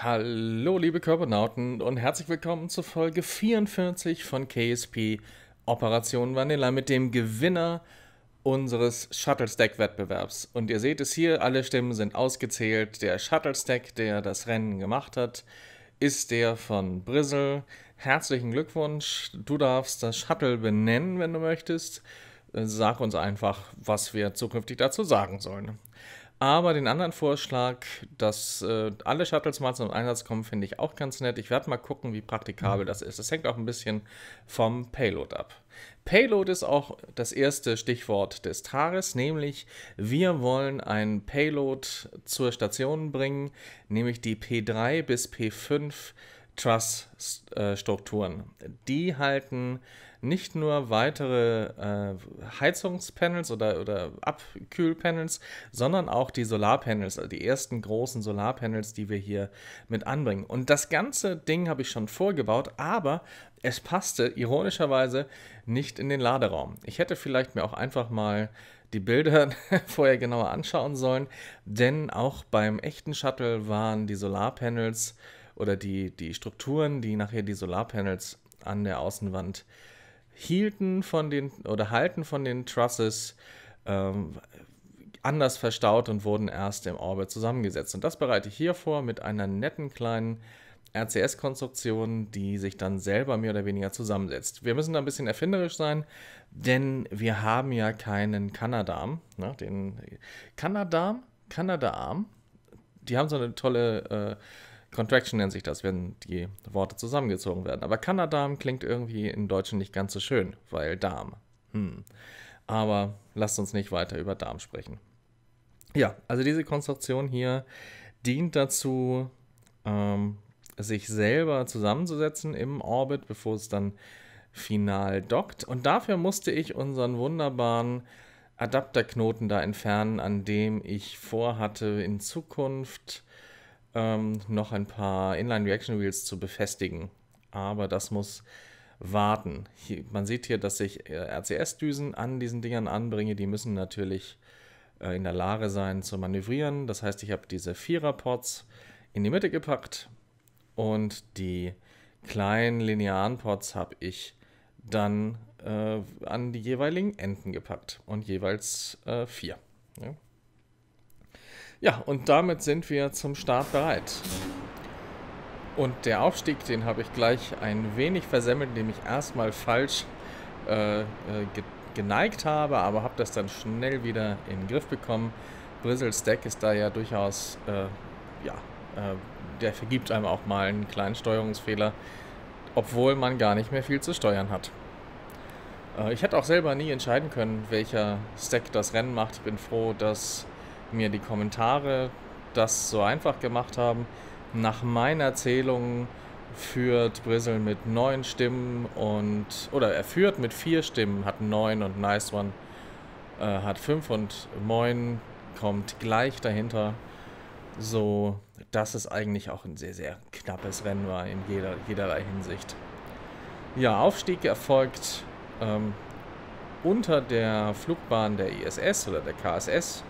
Hallo, liebe Körpernauten und herzlich willkommen zur Folge 44 von KSP Operation Vanilla mit dem Gewinner unseres Shuttle-Stack-Wettbewerbs. Und ihr seht es hier, alle Stimmen sind ausgezählt. Der Shuttle-Stack, der das Rennen gemacht hat, ist der von Brissel. Herzlichen Glückwunsch. Du darfst das Shuttle benennen, wenn du möchtest. Sag uns einfach, was wir zukünftig dazu sagen sollen. Aber den anderen Vorschlag, dass äh, alle Shuttles mal zum Einsatz kommen, finde ich auch ganz nett. Ich werde mal gucken, wie praktikabel mhm. das ist. Das hängt auch ein bisschen vom Payload ab. Payload ist auch das erste Stichwort des Tages, nämlich wir wollen ein Payload zur Station bringen, nämlich die P3 bis P5 Truss-Strukturen. Die halten nicht nur weitere äh, Heizungspanels oder, oder Abkühlpanels, sondern auch die Solarpanels, also die ersten großen Solarpanels, die wir hier mit anbringen. Und das ganze Ding habe ich schon vorgebaut, aber es passte ironischerweise nicht in den Laderaum. Ich hätte vielleicht mir auch einfach mal die Bilder vorher genauer anschauen sollen, denn auch beim echten Shuttle waren die Solarpanels äh, oder die, die Strukturen, die nachher die Solarpanels an der Außenwand hielten von den oder halten von den Trusses, ähm, anders verstaut und wurden erst im Orbit zusammengesetzt. Und das bereite ich hier vor mit einer netten kleinen RCS-Konstruktion, die sich dann selber mehr oder weniger zusammensetzt. Wir müssen da ein bisschen erfinderisch sein, denn wir haben ja keinen Kanadarm. Ne? Den Kanadarm, Kanadaarm, die haben so eine tolle äh, Contraction nennt sich das, wenn die Worte zusammengezogen werden. Aber Kanadarm klingt irgendwie in Deutschen nicht ganz so schön, weil Darm. Hm. Aber lasst uns nicht weiter über Darm sprechen. Ja, also diese Konstruktion hier dient dazu, ähm, sich selber zusammenzusetzen im Orbit, bevor es dann final dockt. Und dafür musste ich unseren wunderbaren Adapterknoten da entfernen, an dem ich vorhatte, in Zukunft ähm, noch ein paar Inline Reaction Wheels zu befestigen. Aber das muss warten. Hier, man sieht hier, dass ich äh, RCS-Düsen an diesen Dingern anbringe. Die müssen natürlich äh, in der Lage sein zu manövrieren. Das heißt, ich habe diese Vierer-Pots in die Mitte gepackt und die kleinen linearen Pots habe ich dann äh, an die jeweiligen Enden gepackt und jeweils äh, vier. Ja. Ja, und damit sind wir zum Start bereit. Und der Aufstieg, den habe ich gleich ein wenig versemmelt, indem ich erstmal falsch äh, äh ge geneigt habe, aber habe das dann schnell wieder in den Griff bekommen. Bristle Stack ist da ja durchaus, äh, ja, äh, der vergibt einem auch mal einen kleinen Steuerungsfehler, obwohl man gar nicht mehr viel zu steuern hat. Äh, ich hätte auch selber nie entscheiden können, welcher Stack das Rennen macht. Ich bin froh, dass mir die Kommentare das so einfach gemacht haben. Nach meiner Zählung führt Brizzle mit neun Stimmen und oder er führt mit vier Stimmen, hat neun und Nice One äh, hat fünf und Moin kommt gleich dahinter. So, dass es eigentlich auch ein sehr, sehr knappes Rennen war in jeder, jederlei Hinsicht. Ja, Aufstieg erfolgt ähm, unter der Flugbahn der ISS oder der KSS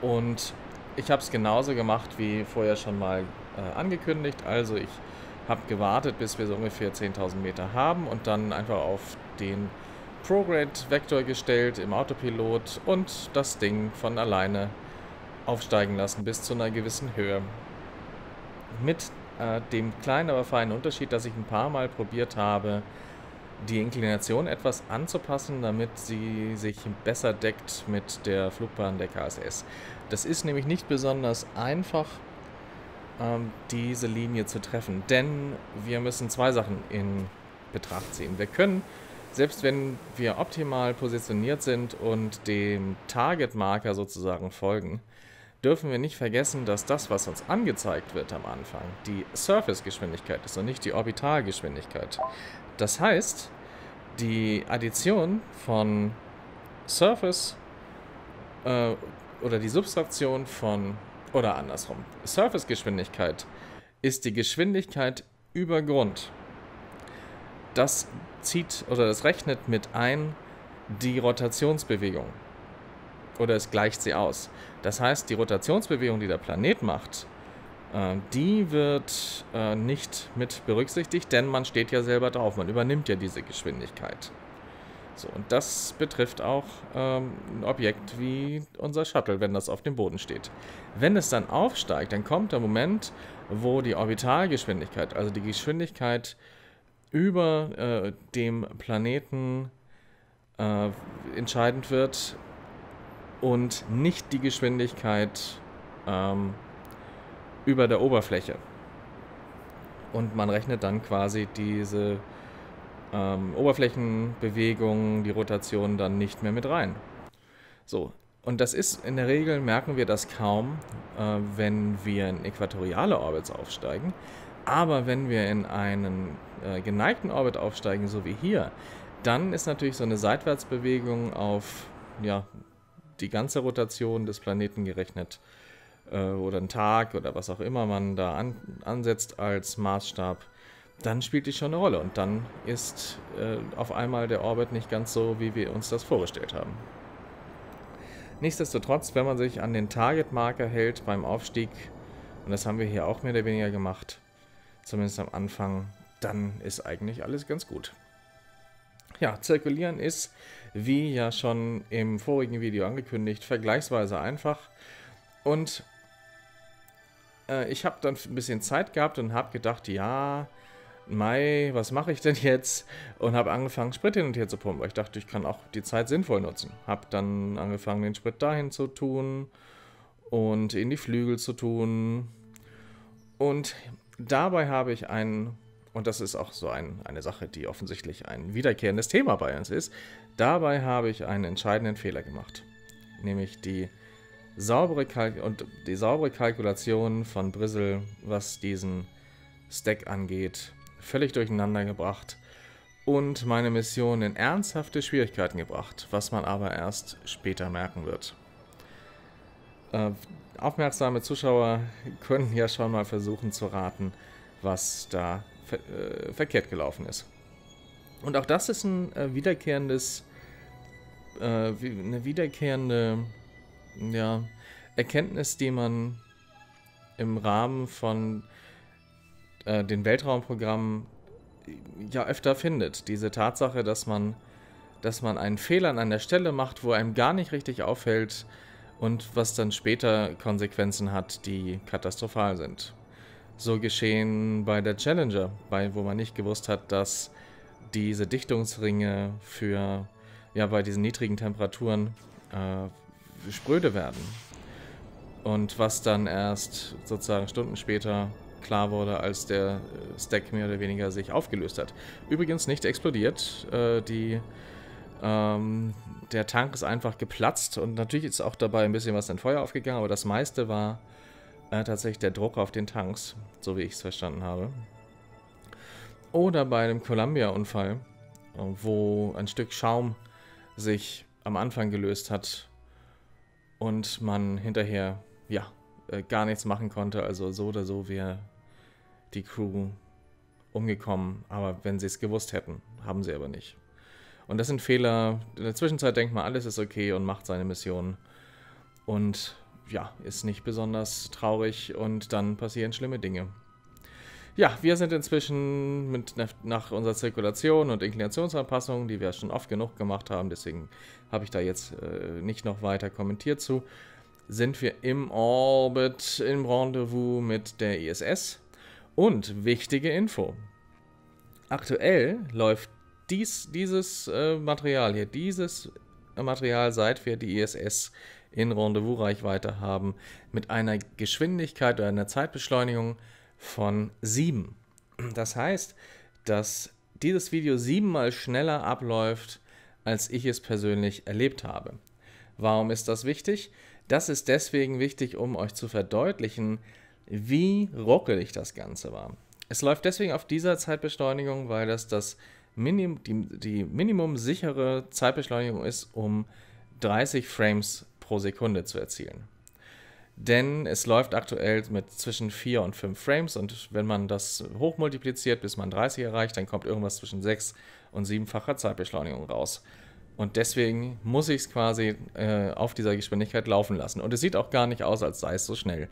und ich habe es genauso gemacht wie vorher schon mal äh, angekündigt. Also ich habe gewartet, bis wir so ungefähr 10.000 Meter haben und dann einfach auf den ProGrade-Vektor gestellt im Autopilot und das Ding von alleine aufsteigen lassen bis zu einer gewissen Höhe. Mit äh, dem kleinen, aber feinen Unterschied, dass ich ein paar Mal probiert habe, die Inklination etwas anzupassen, damit sie sich besser deckt mit der Flugbahn der KSS. Das ist nämlich nicht besonders einfach, ähm, diese Linie zu treffen, denn wir müssen zwei Sachen in Betracht ziehen. Wir können, selbst wenn wir optimal positioniert sind und dem Target-Marker sozusagen folgen, dürfen wir nicht vergessen, dass das, was uns angezeigt wird am Anfang, die Surface-Geschwindigkeit ist und nicht die Orbitalgeschwindigkeit. Das heißt, die Addition von Surface äh, oder die Subtraktion von, oder andersrum, Surface-Geschwindigkeit ist die Geschwindigkeit über Grund. Das zieht oder das rechnet mit ein die Rotationsbewegung oder es gleicht sie aus. Das heißt, die Rotationsbewegung, die der Planet macht, ähm, die wird äh, nicht mit berücksichtigt, denn man steht ja selber drauf, man übernimmt ja diese Geschwindigkeit. So, und das betrifft auch ähm, ein Objekt wie unser Shuttle, wenn das auf dem Boden steht. Wenn es dann aufsteigt, dann kommt der Moment, wo die Orbitalgeschwindigkeit, also die Geschwindigkeit über äh, dem Planeten äh, entscheidend wird und nicht die Geschwindigkeit ähm, über der Oberfläche. Und man rechnet dann quasi diese ähm, Oberflächenbewegungen, die Rotation dann nicht mehr mit rein. So, und das ist in der Regel, merken wir das kaum, äh, wenn wir in äquatoriale Orbits aufsteigen. Aber wenn wir in einen äh, geneigten Orbit aufsteigen, so wie hier, dann ist natürlich so eine Seitwärtsbewegung auf ja, die ganze Rotation des Planeten gerechnet äh, oder einen Tag oder was auch immer man da an, ansetzt als Maßstab, dann spielt die schon eine Rolle und dann ist äh, auf einmal der Orbit nicht ganz so, wie wir uns das vorgestellt haben. Nichtsdestotrotz, wenn man sich an den Target-Marker hält beim Aufstieg, und das haben wir hier auch mehr oder weniger gemacht, zumindest am Anfang, dann ist eigentlich alles ganz gut. Ja, zirkulieren ist, wie ja schon im vorigen Video angekündigt, vergleichsweise einfach und äh, ich habe dann ein bisschen Zeit gehabt und habe gedacht, ja, Mai, was mache ich denn jetzt? Und habe angefangen, Sprit hin und her zu pumpen, weil ich dachte, ich kann auch die Zeit sinnvoll nutzen. Habe dann angefangen, den Sprit dahin zu tun und in die Flügel zu tun. Und dabei habe ich einen, und das ist auch so ein, eine Sache, die offensichtlich ein wiederkehrendes Thema bei uns ist, dabei habe ich einen entscheidenden Fehler gemacht. Nämlich die saubere Kalk und die saubere Kalkulation von Brissel, was diesen Stack angeht, völlig durcheinander gebracht und meine Mission in ernsthafte Schwierigkeiten gebracht, was man aber erst später merken wird. Äh, aufmerksame Zuschauer können ja schon mal versuchen zu raten, was da ver äh, verkehrt gelaufen ist. Und auch das ist ein äh, wiederkehrendes, äh, eine wiederkehrende ja, Erkenntnis, die man im Rahmen von äh, den Weltraumprogrammen äh, ja öfter findet. Diese Tatsache, dass man, dass man einen Fehler an der Stelle macht, wo einem gar nicht richtig auffällt und was dann später Konsequenzen hat, die katastrophal sind. So geschehen bei der Challenger, bei, wo man nicht gewusst hat, dass diese Dichtungsringe für ja bei diesen niedrigen Temperaturen äh, spröde werden. Und was dann erst sozusagen Stunden später klar wurde, als der äh, Stack mehr oder weniger sich aufgelöst hat. Übrigens nicht explodiert. Äh, die, ähm, der Tank ist einfach geplatzt und natürlich ist auch dabei ein bisschen was in Feuer aufgegangen, aber das meiste war äh, tatsächlich der Druck auf den Tanks, so wie ich es verstanden habe. Oder bei einem Columbia-Unfall, äh, wo ein Stück Schaum sich am Anfang gelöst hat und man hinterher, ja, äh, gar nichts machen konnte. Also so oder so wäre die Crew umgekommen, aber wenn sie es gewusst hätten, haben sie aber nicht. Und das sind Fehler. In der Zwischenzeit denkt man, alles ist okay und macht seine Mission. Und ja, ist nicht besonders traurig und dann passieren schlimme Dinge. Ja, wir sind inzwischen mit, nach unserer Zirkulation und Inklinationsanpassung, die wir schon oft genug gemacht haben, deswegen habe ich da jetzt äh, nicht noch weiter kommentiert zu, sind wir im Orbit, im Rendezvous mit der ISS. Und wichtige Info. Aktuell läuft dies, dieses äh, Material hier, dieses Material, seit wir die ISS in Rendezvous-Reichweite haben, mit einer Geschwindigkeit oder einer Zeitbeschleunigung, von 7. Das heißt, dass dieses Video siebenmal schneller abläuft, als ich es persönlich erlebt habe. Warum ist das wichtig? Das ist deswegen wichtig, um euch zu verdeutlichen, wie ruckelig das Ganze war. Es läuft deswegen auf dieser Zeitbeschleunigung, weil das, das Minim, die, die Minimum sichere Zeitbeschleunigung ist, um 30 Frames pro Sekunde zu erzielen denn es läuft aktuell mit zwischen 4 und 5 Frames und wenn man das hochmultipliziert, bis man 30 erreicht, dann kommt irgendwas zwischen 6 und 7-facher Zeitbeschleunigung raus. Und deswegen muss ich es quasi äh, auf dieser Geschwindigkeit laufen lassen. Und es sieht auch gar nicht aus, als sei es so schnell.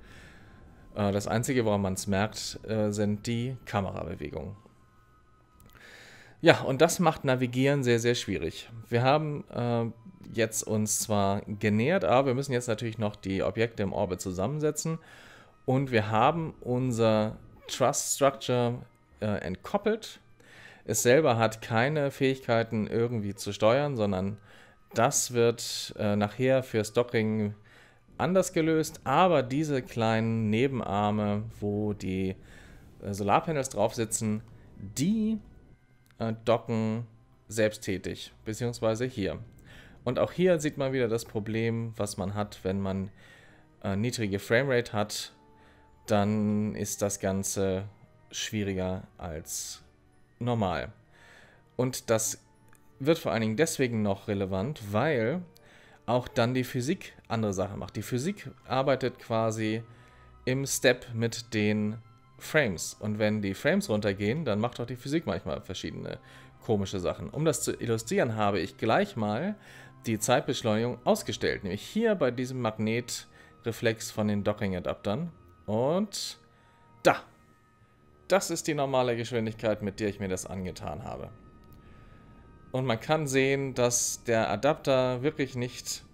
Äh, das Einzige, woran man es merkt, äh, sind die Kamerabewegungen. Ja, und das macht Navigieren sehr, sehr schwierig. Wir haben äh, jetzt uns zwar genähert, aber wir müssen jetzt natürlich noch die Objekte im Orbit zusammensetzen und wir haben unser Trust Structure äh, entkoppelt. Es selber hat keine Fähigkeiten irgendwie zu steuern, sondern das wird äh, nachher fürs Docking anders gelöst, aber diese kleinen Nebenarme, wo die äh, Solarpanels drauf sitzen, die äh, docken selbsttätig, beziehungsweise hier. Und auch hier sieht man wieder das Problem, was man hat, wenn man äh, niedrige Framerate hat, dann ist das Ganze schwieriger als normal. Und das wird vor allen Dingen deswegen noch relevant, weil auch dann die Physik andere Sachen macht. Die Physik arbeitet quasi im Step mit den Frames. Und wenn die Frames runtergehen, dann macht auch die Physik manchmal verschiedene komische Sachen. Um das zu illustrieren, habe ich gleich mal die Zeitbeschleunigung ausgestellt. Nämlich hier bei diesem Magnetreflex von den Docking-Adaptern. Und da. Das ist die normale Geschwindigkeit, mit der ich mir das angetan habe. Und man kann sehen, dass der Adapter wirklich nicht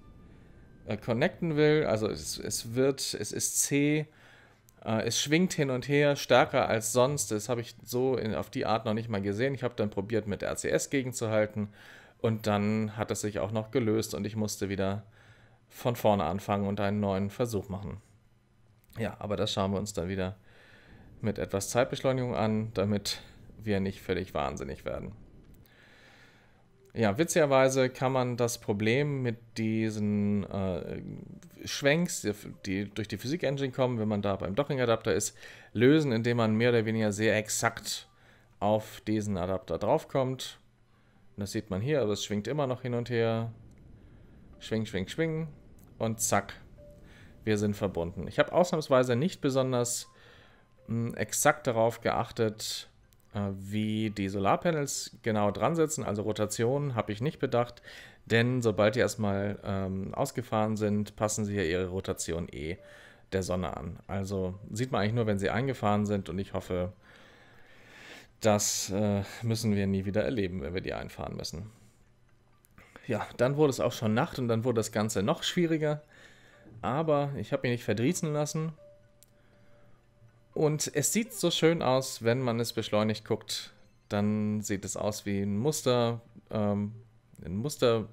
äh, connecten will. Also es, es wird, es ist C äh, es schwingt hin und her stärker als sonst. Das habe ich so in, auf die Art noch nicht mal gesehen. Ich habe dann probiert, mit RCS gegenzuhalten. Und dann hat es sich auch noch gelöst und ich musste wieder von vorne anfangen und einen neuen Versuch machen. Ja, aber das schauen wir uns dann wieder mit etwas Zeitbeschleunigung an, damit wir nicht völlig wahnsinnig werden. Ja, witzigerweise kann man das Problem mit diesen äh, Schwenks, die durch die Physik-Engine kommen, wenn man da beim Docking-Adapter ist, lösen, indem man mehr oder weniger sehr exakt auf diesen Adapter draufkommt. Und das sieht man hier, aber es schwingt immer noch hin und her. Schwing, schwing, schwing. Und zack, wir sind verbunden. Ich habe ausnahmsweise nicht besonders mh, hm, exakt darauf geachtet, äh, wie die Solarpanels genau dran sitzen, also Rotation, habe ich nicht bedacht, denn sobald die erstmal ähm, ausgefahren sind, passen sie ja ihre Rotation eh der Sonne an. Also sieht man eigentlich nur, wenn sie eingefahren sind und ich hoffe, das äh, müssen wir nie wieder erleben, wenn wir die einfahren müssen. Ja, dann wurde es auch schon Nacht und dann wurde das Ganze noch schwieriger, aber ich habe mich nicht verdrießen lassen und es sieht so schön aus, wenn man es beschleunigt guckt, dann sieht es aus wie ein Muster, ähm, ein Muster,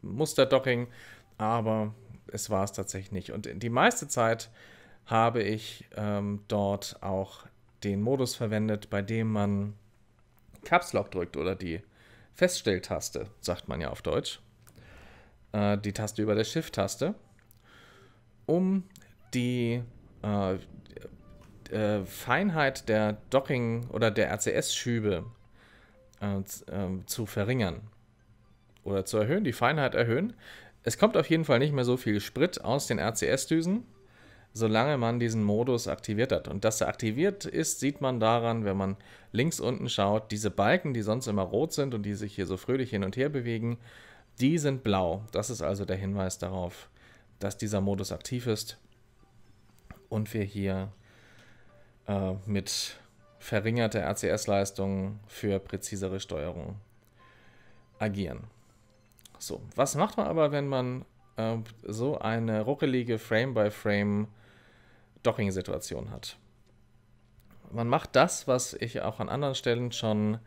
Musterdocking, aber es war es tatsächlich nicht. Und die meiste Zeit habe ich ähm, dort auch den Modus verwendet, bei dem man Caps Lock drückt oder die Feststelltaste, sagt man ja auf Deutsch. Äh, die Taste über der Shift-Taste, um die äh, äh, Feinheit der Docking- oder der RCS-Schübe äh, äh, zu verringern oder zu erhöhen, die Feinheit erhöhen. Es kommt auf jeden Fall nicht mehr so viel Sprit aus den RCS-Düsen, solange man diesen Modus aktiviert hat. Und dass er aktiviert ist, sieht man daran, wenn man links unten schaut, diese Balken, die sonst immer rot sind und die sich hier so fröhlich hin und her bewegen, die sind blau. Das ist also der Hinweis darauf, dass dieser Modus aktiv ist und wir hier äh, mit verringerter RCS-Leistung für präzisere Steuerung agieren. So, was macht man aber, wenn man äh, so eine ruckelige Frame-by-Frame-Docking-Situation hat? Man macht das, was ich auch an anderen Stellen schon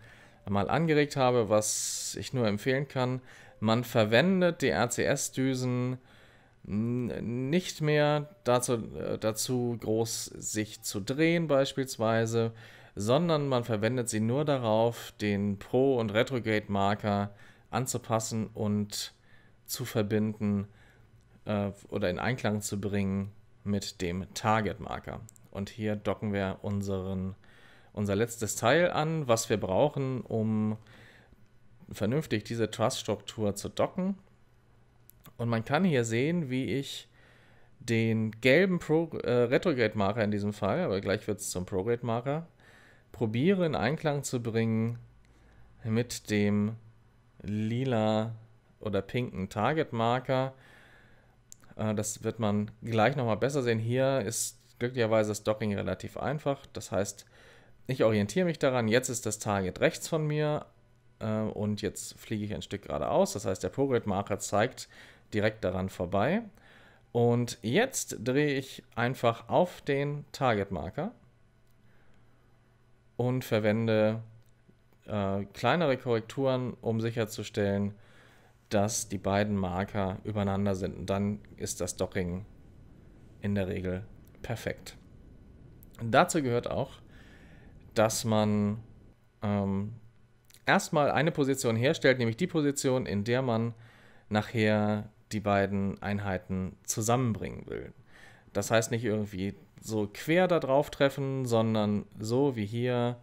mal angeregt habe, was ich nur empfehlen kann. Man verwendet die RCS-Düsen nicht mehr dazu, äh, dazu groß sich zu drehen beispielsweise, sondern man verwendet sie nur darauf, den Pro- und Retrograde-Marker anzupassen und zu verbinden äh, oder in Einklang zu bringen mit dem Target-Marker. Und hier docken wir unseren, unser letztes Teil an, was wir brauchen, um vernünftig diese trust struktur zu docken. Und man kann hier sehen, wie ich den gelben Pro, äh, Retrograde-Marker in diesem Fall, aber gleich wird es zum Prograde-Marker, probiere in Einklang zu bringen mit dem lila oder pinken Target-Marker. Äh, das wird man gleich nochmal besser sehen. Hier ist glücklicherweise das Docking relativ einfach. Das heißt, ich orientiere mich daran, jetzt ist das Target rechts von mir äh, und jetzt fliege ich ein Stück geradeaus. Das heißt, der Prograde-Marker zeigt, direkt daran vorbei. Und jetzt drehe ich einfach auf den Target-Marker und verwende äh, kleinere Korrekturen, um sicherzustellen, dass die beiden Marker übereinander sind. Und dann ist das Docking in der Regel perfekt. Und dazu gehört auch, dass man ähm, erstmal eine Position herstellt, nämlich die Position, in der man nachher die beiden Einheiten zusammenbringen will. Das heißt nicht irgendwie so quer da drauf treffen, sondern so wie hier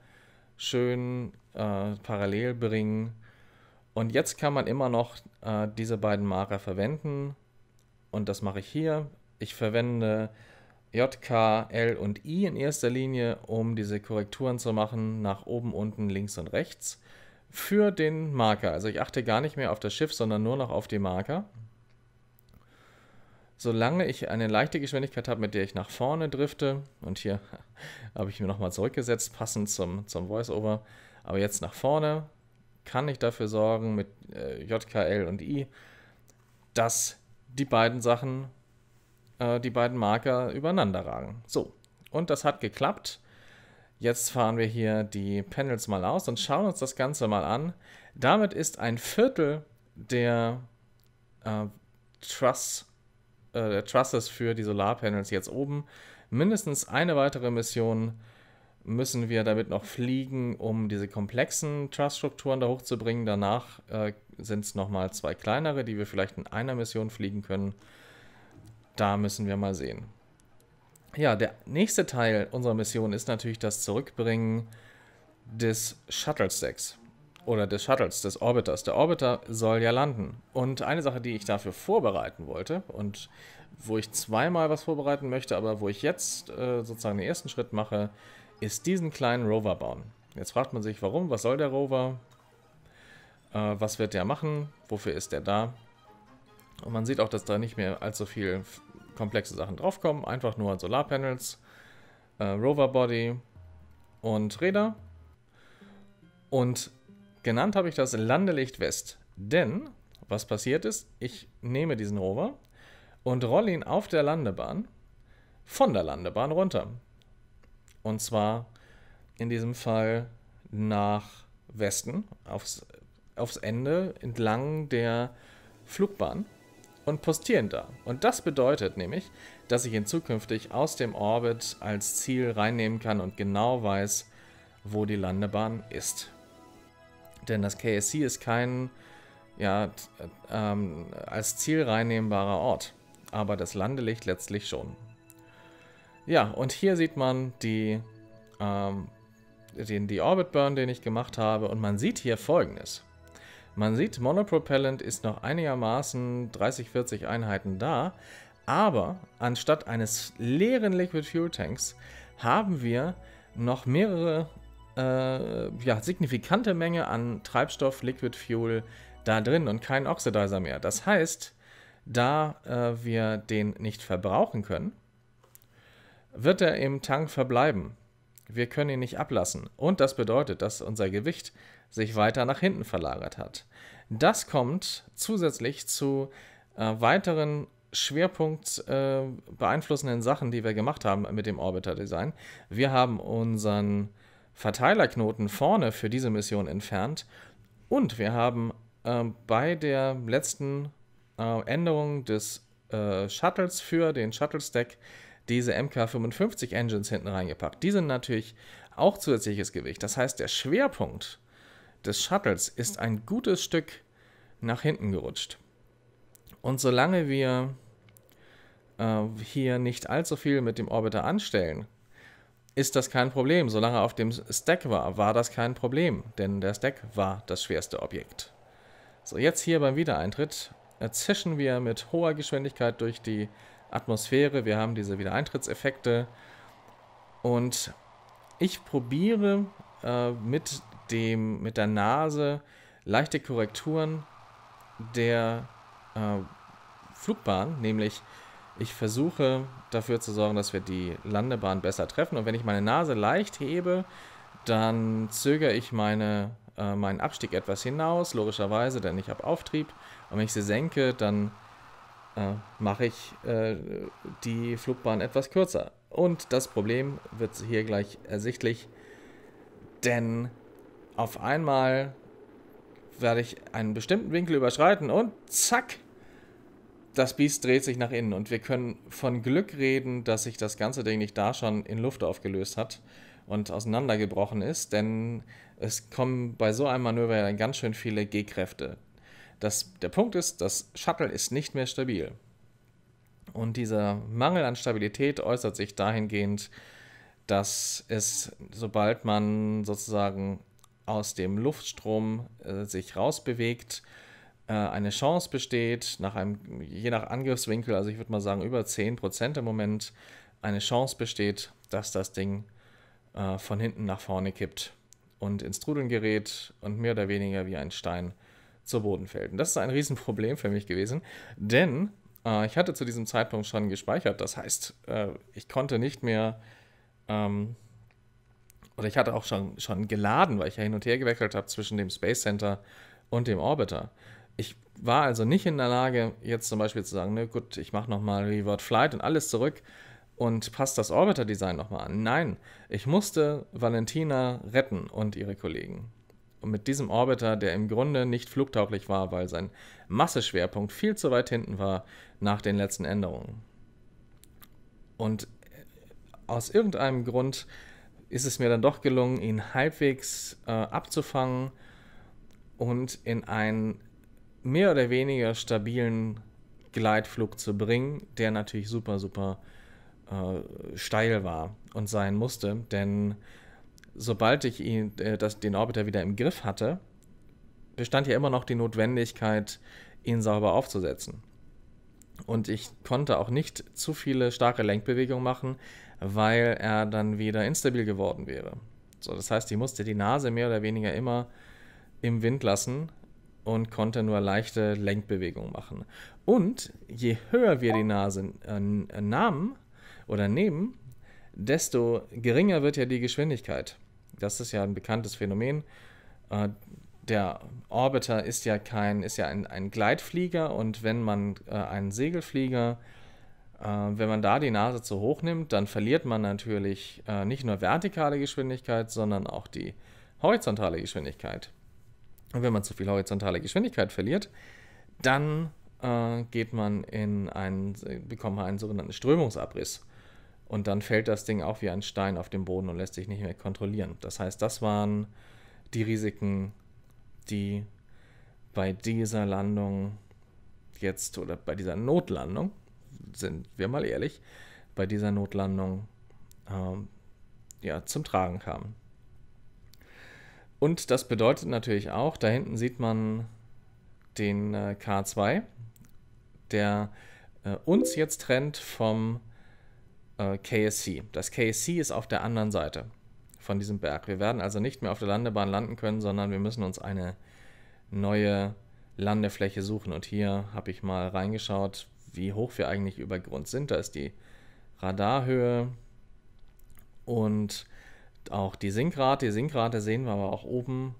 schön äh, parallel bringen. Und jetzt kann man immer noch äh, diese beiden Marker verwenden. Und das mache ich hier. Ich verwende J, K, L und I in erster Linie, um diese Korrekturen zu machen, nach oben, unten, links und rechts, für den Marker. Also ich achte gar nicht mehr auf das Schiff, sondern nur noch auf die Marker solange ich eine leichte Geschwindigkeit habe, mit der ich nach vorne drifte, und hier habe ich mir nochmal zurückgesetzt, passend zum, zum Voiceover, aber jetzt nach vorne, kann ich dafür sorgen mit äh, JKL und I, dass die beiden Sachen, äh, die beiden Marker übereinander ragen. So, und das hat geklappt. Jetzt fahren wir hier die Panels mal aus und schauen uns das Ganze mal an. Damit ist ein Viertel der äh, Truss äh, Trusses für die Solarpanels jetzt oben. Mindestens eine weitere Mission müssen wir damit noch fliegen, um diese komplexen Truss-Strukturen da hochzubringen. Danach äh, sind es nochmal zwei kleinere, die wir vielleicht in einer Mission fliegen können. Da müssen wir mal sehen. Ja, der nächste Teil unserer Mission ist natürlich das Zurückbringen des Shuttle-Stacks oder des Shuttles, des Orbiters. Der Orbiter soll ja landen. Und eine Sache, die ich dafür vorbereiten wollte und wo ich zweimal was vorbereiten möchte, aber wo ich jetzt äh, sozusagen den ersten Schritt mache, ist diesen kleinen Rover bauen. Jetzt fragt man sich, warum, was soll der Rover, äh, was wird der machen, wofür ist der da? Und man sieht auch, dass da nicht mehr allzu viel komplexe Sachen draufkommen, einfach nur Solarpanels, äh, Rover Body und Räder. Und Genannt habe ich das Landelicht West, denn was passiert ist, ich nehme diesen Rover und rolle ihn auf der Landebahn von der Landebahn runter. Und zwar in diesem Fall nach Westen, aufs, aufs Ende entlang der Flugbahn und postieren da. Und das bedeutet nämlich, dass ich ihn zukünftig aus dem Orbit als Ziel reinnehmen kann und genau weiß, wo die Landebahn ist. Denn das KSC ist kein ja, ähm, als Ziel reinnehmbarer Ort, aber das Landelicht letztlich schon. Ja, und hier sieht man die, ähm, den die Orbit Burn, den ich gemacht habe, und man sieht hier folgendes. Man sieht, Monopropellant ist noch einigermaßen 30, 40 Einheiten da, aber anstatt eines leeren Liquid Fuel Tanks haben wir noch mehrere äh, ja, signifikante Menge an Treibstoff, Liquid Fuel da drin und kein Oxidizer mehr. Das heißt, da äh, wir den nicht verbrauchen können, wird er im Tank verbleiben. Wir können ihn nicht ablassen. Und das bedeutet, dass unser Gewicht sich weiter nach hinten verlagert hat. Das kommt zusätzlich zu äh, weiteren Schwerpunkt äh, beeinflussenden Sachen, die wir gemacht haben mit dem Orbiter-Design. Wir haben unseren Verteilerknoten vorne für diese Mission entfernt. Und wir haben äh, bei der letzten äh, Änderung des äh, Shuttles für den Shuttle Stack diese MK55 Engines hinten reingepackt. Die sind natürlich auch zusätzliches Gewicht. Das heißt, der Schwerpunkt des Shuttles ist ein gutes Stück nach hinten gerutscht. Und solange wir äh, hier nicht allzu viel mit dem Orbiter anstellen, ist das kein Problem. Solange er auf dem Stack war, war das kein Problem, denn der Stack war das schwerste Objekt. So, jetzt hier beim Wiedereintritt zischen wir mit hoher Geschwindigkeit durch die Atmosphäre. Wir haben diese Wiedereintrittseffekte. Und ich probiere äh, mit, dem, mit der Nase leichte Korrekturen der äh, Flugbahn, nämlich ich versuche dafür zu sorgen, dass wir die Landebahn besser treffen. Und wenn ich meine Nase leicht hebe, dann zögere ich meine, äh, meinen Abstieg etwas hinaus, logischerweise, denn ich habe Auftrieb. Und wenn ich sie senke, dann äh, mache ich äh, die Flugbahn etwas kürzer. Und das Problem wird hier gleich ersichtlich, denn auf einmal werde ich einen bestimmten Winkel überschreiten und zack, das Biest dreht sich nach innen und wir können von Glück reden, dass sich das ganze Ding nicht da schon in Luft aufgelöst hat und auseinandergebrochen ist, denn es kommen bei so einem Manöver ja ganz schön viele G-Kräfte. der Punkt ist, das Shuttle ist nicht mehr stabil. Und dieser Mangel an Stabilität äußert sich dahingehend, dass es, sobald man sozusagen aus dem Luftstrom äh, sich rausbewegt, äh, äh, eine Chance besteht, nach einem, je nach Angriffswinkel, also ich würde mal sagen über 10% im Moment, eine Chance besteht, dass das Ding äh, von hinten nach vorne kippt und ins Trudeln gerät und mehr oder weniger wie ein Stein zu Boden fällt. Und das ist ein Riesenproblem für mich gewesen, denn äh, ich hatte zu diesem Zeitpunkt schon gespeichert. Das heißt, äh, ich konnte nicht mehr, ähm, oder ich hatte auch schon, schon geladen, weil ich ja hin und her gewechselt habe zwischen dem Space Center und dem Orbiter ich war also nicht in der Lage, jetzt zum Beispiel zu sagen, ne, gut, ich mache nochmal Reward Flight und alles zurück und passt das Orbiter-Design nochmal an. Nein, ich musste Valentina retten und ihre Kollegen. Und mit diesem Orbiter, der im Grunde nicht flugtauglich war, weil sein Masseschwerpunkt viel zu weit hinten war nach den letzten Änderungen. Und äh, aus irgendeinem Grund ist es mir dann doch gelungen, ihn halbwegs äh, abzufangen und in ein mehr oder weniger stabilen Gleitflug zu bringen, der natürlich super, super äh, steil war und sein musste. Denn sobald ich ihn, äh, das, den Orbiter wieder im Griff hatte, bestand ja immer noch die Notwendigkeit, ihn sauber aufzusetzen. Und ich konnte auch nicht zu viele starke Lenkbewegungen machen, weil er dann wieder instabil geworden wäre. So, das heißt, ich musste die Nase mehr oder weniger immer im Wind lassen, und konnte nur leichte Lenkbewegungen machen. Und je höher wir die Nase äh, nahmen oder nehmen, desto geringer wird ja die Geschwindigkeit. Das ist ja ein bekanntes Phänomen. Äh, der Orbiter ist ja kein, ist ja ein, ein Gleitflieger und wenn man äh, einen Segelflieger, äh, wenn man da die Nase zu hoch nimmt, dann verliert man natürlich äh, nicht nur vertikale Geschwindigkeit, sondern auch die horizontale Geschwindigkeit. Und wenn man zu viel horizontale Geschwindigkeit verliert, dann äh, geht man in einen, bekommt man einen sogenannten Strömungsabriss. Und dann fällt das Ding auch wie ein Stein auf den Boden und lässt sich nicht mehr kontrollieren. Das heißt, das waren die Risiken, die bei dieser Landung jetzt oder bei dieser Notlandung, sind wir mal ehrlich, bei dieser Notlandung ähm, ja, zum Tragen kamen. Und das bedeutet natürlich auch, da hinten sieht man den äh, K2, der äh, uns jetzt trennt vom äh, KSC. Das KSC ist auf der anderen Seite von diesem Berg. Wir werden also nicht mehr auf der Landebahn landen können, sondern wir müssen uns eine neue Landefläche suchen. Und hier habe ich mal reingeschaut, wie hoch wir eigentlich über Grund sind. Da ist die Radarhöhe und auch die Sinkrate. Die Sinkrate sehen wir aber auch oben,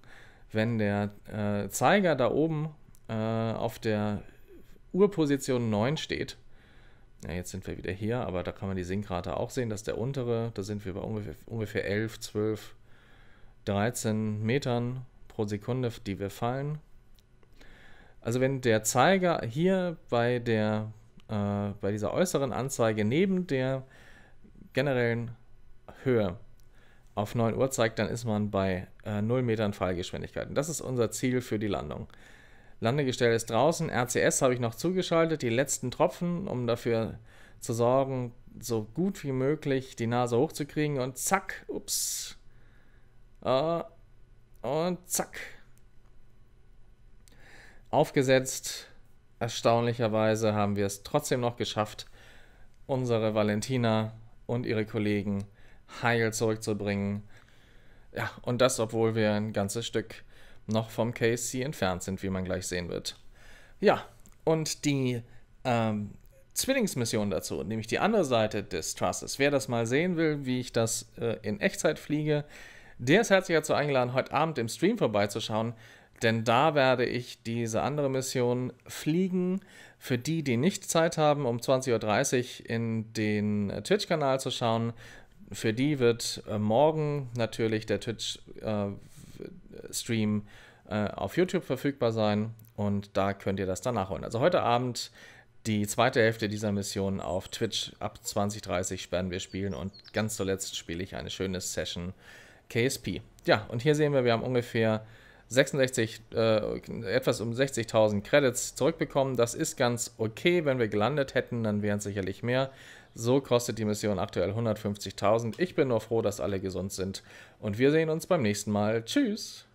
wenn der äh, Zeiger da oben äh, auf der Urposition 9 steht. Ja, jetzt sind wir wieder hier, aber da kann man die Sinkrate auch sehen, dass der untere, da sind wir bei ungefähr, ungefähr 11, 12, 13 Metern pro Sekunde, die wir fallen. Also wenn der Zeiger hier bei, der, äh, bei dieser äußeren Anzeige neben der generellen Höhe auf 9 Uhr zeigt, dann ist man bei äh, 0 Metern Fallgeschwindigkeit. Und das ist unser Ziel für die Landung. Landegestell ist draußen, RCS habe ich noch zugeschaltet, die letzten Tropfen, um dafür zu sorgen, so gut wie möglich die Nase hochzukriegen und zack, ups. Äh, und zack. Aufgesetzt. Erstaunlicherweise haben wir es trotzdem noch geschafft, unsere Valentina und ihre Kollegen heil zurückzubringen. Ja, und das, obwohl wir ein ganzes Stück noch vom KC entfernt sind, wie man gleich sehen wird. Ja, und die ähm, Zwillingsmission dazu, nämlich die andere Seite des Trusses. Wer das mal sehen will, wie ich das äh, in Echtzeit fliege, der ist herzlich dazu eingeladen, heute Abend im Stream vorbeizuschauen, denn da werde ich diese andere Mission fliegen. Für die, die nicht Zeit haben, um 20.30 Uhr in den äh, Twitch-Kanal zu schauen, für die wird äh, morgen natürlich der Twitch-Stream äh, äh, auf YouTube verfügbar sein und da könnt ihr das dann nachholen. Also heute Abend die zweite Hälfte dieser Mission auf Twitch ab 2030 sperren wir spielen und ganz zuletzt spiele ich eine schöne Session KSP. Ja, und hier sehen wir, wir haben ungefähr 66, äh, etwas um 60.000 Credits zurückbekommen. Das ist ganz okay. Wenn wir gelandet hätten, dann wären es sicherlich mehr. So kostet die Mission aktuell 150.000. Ich bin nur froh, dass alle gesund sind. Und wir sehen uns beim nächsten Mal. Tschüss!